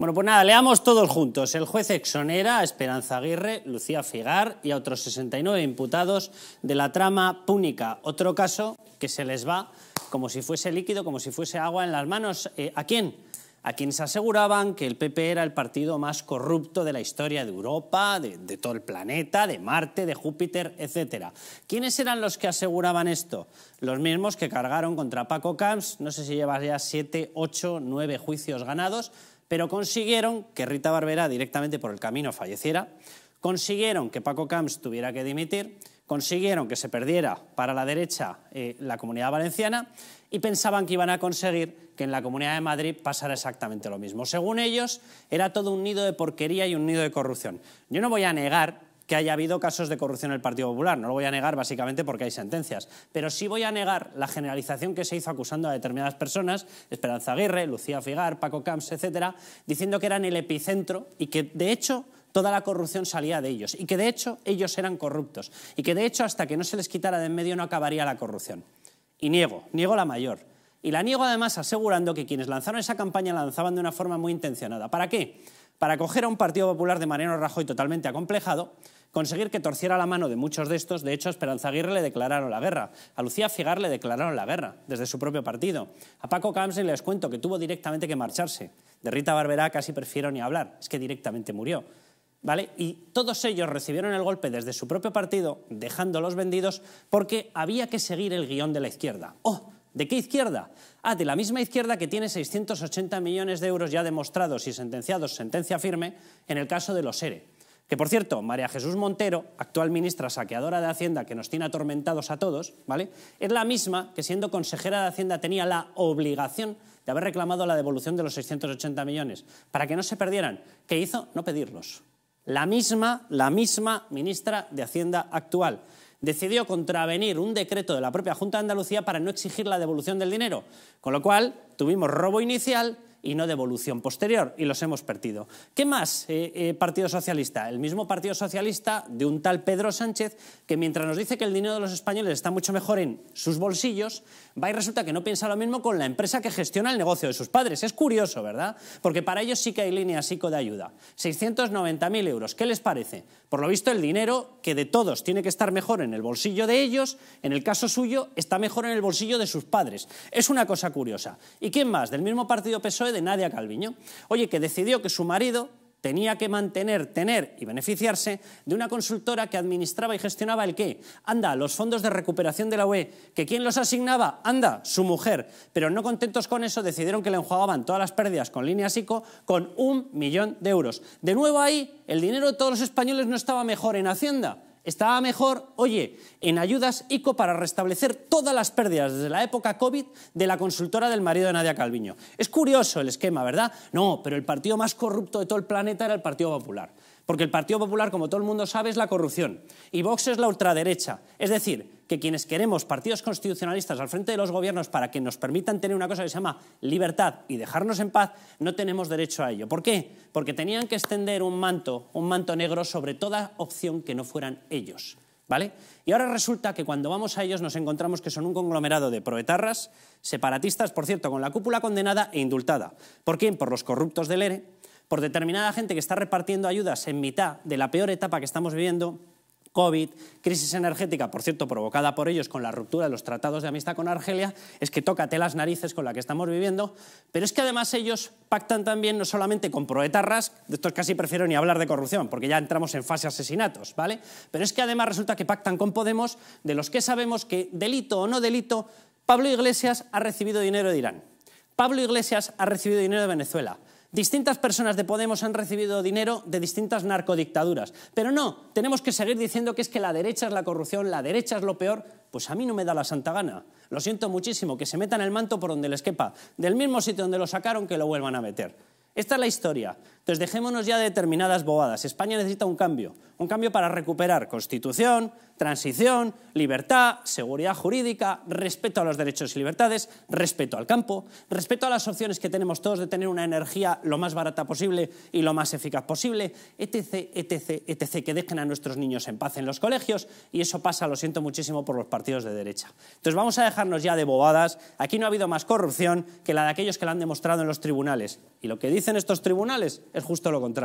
Bueno, pues nada, leamos todos juntos. El juez exonera a Esperanza Aguirre, Lucía Figar y a otros 69 imputados de la trama púnica. Otro caso que se les va como si fuese líquido, como si fuese agua en las manos. Eh, ¿A quién? A quienes aseguraban que el PP era el partido más corrupto de la historia de Europa, de, todo el planeta, de Marte, de Júpiter, etc. ¿Quiénes eran los que aseguraban esto? Los mismos que cargaron contra Paco Camps, no sé si llevas ya siete, ocho, nueve juicios ganados pero consiguieron que Rita Barberá directamente por el camino falleciera, consiguieron que Paco Camps tuviera que dimitir, consiguieron que se perdiera para la derecha eh, la comunidad valenciana y pensaban que iban a conseguir que en la comunidad de Madrid pasara exactamente lo mismo. Según ellos, era todo un nido de porquería y un nido de corrupción. Yo no voy a negar que haya habido casos de corrupción en el Partido Popular. No lo voy a negar básicamente porque hay sentencias. Pero sí voy a negar la generalización que se hizo acusando a determinadas personas, Esperanza Aguirre, Lucía Figar, Paco Camps, etcétera, diciendo que eran el epicentro y que de hecho toda la corrupción salía de ellos y que de hecho ellos eran corruptos y que de hecho hasta que no se les quitara de en medio no acabaría la corrupción. Y niego, niego la mayor. Y la niego además asegurando que quienes lanzaron esa campaña la lanzaban de una forma muy intencionada. ¿Para qué? Para coger a un Partido Popular de Mariano Rajoy totalmente acomplejado, conseguir que torciera la mano de muchos de estos. De hecho, a Esperanza Aguirre le declararon la guerra. A Lucía Figar le declararon la guerra, desde su propio partido. A Paco Camps les cuento que tuvo directamente que marcharse. De Rita Barberá casi prefiero ni hablar, es que directamente murió. ¿Vale? Y todos ellos recibieron el golpe desde su propio partido, dejándolos vendidos, porque había que seguir el guión de la izquierda. ¡Oh! ¿De qué izquierda? Ah, de la misma izquierda que tiene 680 millones de euros ya demostrados y sentenciados sentencia firme en el caso de los ERE. Que por cierto, María Jesús Montero, actual ministra saqueadora de Hacienda que nos tiene atormentados a todos, ¿vale? Es la misma que siendo consejera de Hacienda tenía la obligación de haber reclamado la devolución de los 680 millones para que no se perdieran. ¿Qué hizo? No pedirlos. La misma, la misma ministra de Hacienda actual decidió contravenir un decreto de la propia Junta de Andalucía para no exigir la devolución del dinero, con lo cual tuvimos robo inicial y no de posterior, y los hemos perdido. ¿Qué más, eh, eh, Partido Socialista? El mismo Partido Socialista de un tal Pedro Sánchez, que mientras nos dice que el dinero de los españoles está mucho mejor en sus bolsillos, va y resulta que no piensa lo mismo con la empresa que gestiona el negocio de sus padres. Es curioso, ¿verdad? Porque para ellos sí que hay línea psico de ayuda. 690.000 euros, ¿qué les parece? Por lo visto, el dinero que de todos tiene que estar mejor en el bolsillo de ellos, en el caso suyo, está mejor en el bolsillo de sus padres. Es una cosa curiosa. ¿Y quién más? Del mismo partido PSOE de Nadia Calviño. Oye, que decidió que su marido tenía que mantener, tener y beneficiarse de una consultora que administraba y gestionaba el qué. Anda, los fondos de recuperación de la UE, que quién los asignaba, anda, su mujer. Pero no contentos con eso, decidieron que le enjuagaban todas las pérdidas con línea ICO con un millón de euros. De nuevo ahí, el dinero de todos los españoles no estaba mejor en Hacienda estaba mejor, oye, en ayudas ICO para restablecer todas las pérdidas desde la época COVID de la consultora del marido de Nadia Calviño. Es curioso el esquema, ¿verdad? No, pero el partido más corrupto de todo el planeta era el Partido Popular. Porque el Partido Popular, como todo el mundo sabe, es la corrupción y Vox es la ultraderecha. Es decir, que quienes queremos partidos constitucionalistas al frente de los gobiernos para que nos permitan tener una cosa que se llama libertad y dejarnos en paz, no tenemos derecho a ello. ¿Por qué? Porque tenían que extender un manto, un manto negro sobre toda opción que no fueran ellos. ¿Vale? Y ahora resulta que cuando vamos a ellos nos encontramos que son un conglomerado de proetarras, separatistas, por cierto, con la cúpula condenada e indultada. ¿Por quién? Por los corruptos del ERE, por determinada gente que está repartiendo ayudas en mitad de la peor etapa que estamos viviendo, COVID, crisis energética, por cierto, provocada por ellos con la ruptura de los tratados de amistad con Argelia, es que tócate las narices con la que estamos viviendo, pero es que además ellos pactan también no solamente con proetarras, de estos casi prefiero ni hablar de corrupción, porque ya entramos en fase asesinatos, ¿vale? Pero es que además resulta que pactan con Podemos, de los que sabemos que, delito o no delito, Pablo Iglesias ha recibido dinero de Irán, Pablo Iglesias ha recibido dinero de Venezuela, Distintas personas de Podemos han recibido dinero de distintas narcodictaduras. Pero no, tenemos que seguir diciendo que es que la derecha es la corrupción, la derecha es lo peor. Pues a mí no me da la santa gana. Lo siento muchísimo, que se metan el manto por donde les quepa. Del mismo sitio donde lo sacaron, que lo vuelvan a meter. Esta es la historia. Entonces dejémonos ya de determinadas bobadas. España necesita un cambio. Un cambio para recuperar constitución, transición, libertad, seguridad jurídica, respeto a los derechos y libertades, respeto al campo, respeto a las opciones que tenemos todos de tener una energía lo más barata posible y lo más eficaz posible, etc., etc., etc., que dejen a nuestros niños en paz en los colegios y eso pasa, lo siento muchísimo, por los partidos de derecha. Entonces vamos a dejarnos ya de bobadas, aquí no ha habido más corrupción que la de aquellos que la han demostrado en los tribunales y lo que dicen estos tribunales es justo lo contrario.